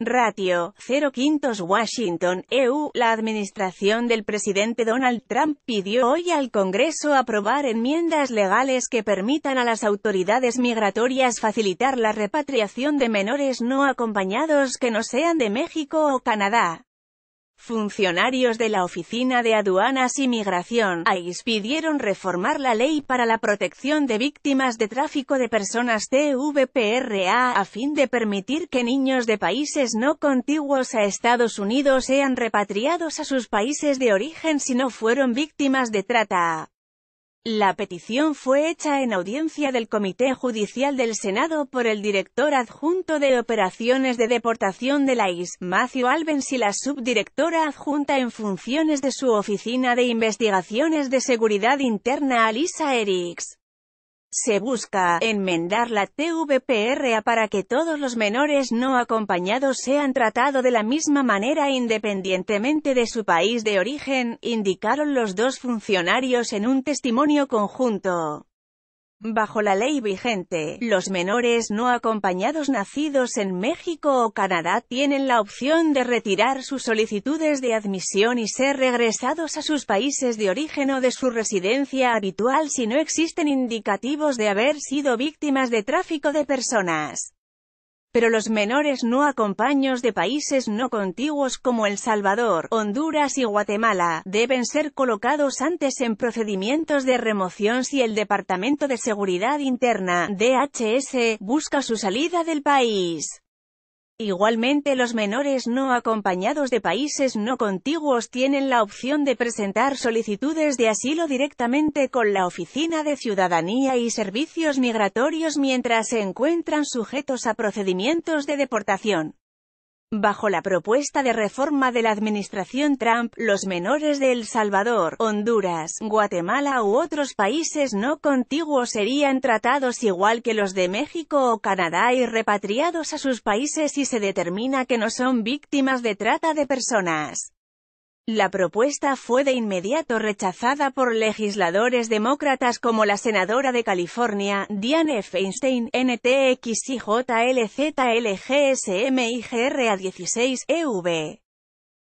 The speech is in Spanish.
Ratio 05 Washington, EU. La administración del presidente Donald Trump pidió hoy al Congreso aprobar enmiendas legales que permitan a las autoridades migratorias facilitar la repatriación de menores no acompañados que no sean de México o Canadá. Funcionarios de la Oficina de Aduanas y Migración, ICE, pidieron reformar la ley para la protección de víctimas de tráfico de personas TVPRA, a fin de permitir que niños de países no contiguos a Estados Unidos sean repatriados a sus países de origen si no fueron víctimas de trata. La petición fue hecha en audiencia del Comité Judicial del Senado por el director adjunto de Operaciones de Deportación de la IS, Macio Albens y la subdirectora adjunta en funciones de su Oficina de Investigaciones de Seguridad Interna Alisa Eriks. Se busca enmendar la TVPRA para que todos los menores no acompañados sean tratados de la misma manera independientemente de su país de origen, indicaron los dos funcionarios en un testimonio conjunto. Bajo la ley vigente, los menores no acompañados nacidos en México o Canadá tienen la opción de retirar sus solicitudes de admisión y ser regresados a sus países de origen o de su residencia habitual si no existen indicativos de haber sido víctimas de tráfico de personas pero los menores no acompaños de países no contiguos como El Salvador, Honduras y Guatemala, deben ser colocados antes en procedimientos de remoción si el Departamento de Seguridad Interna, DHS, busca su salida del país. Igualmente los menores no acompañados de países no contiguos tienen la opción de presentar solicitudes de asilo directamente con la Oficina de Ciudadanía y Servicios Migratorios mientras se encuentran sujetos a procedimientos de deportación. Bajo la propuesta de reforma de la administración Trump, los menores de El Salvador, Honduras, Guatemala u otros países no contiguos serían tratados igual que los de México o Canadá y repatriados a sus países si se determina que no son víctimas de trata de personas. La propuesta fue de inmediato rechazada por legisladores demócratas como la senadora de California, Diane Feinstein, NTXIJLZLGSMIGRA16, EV.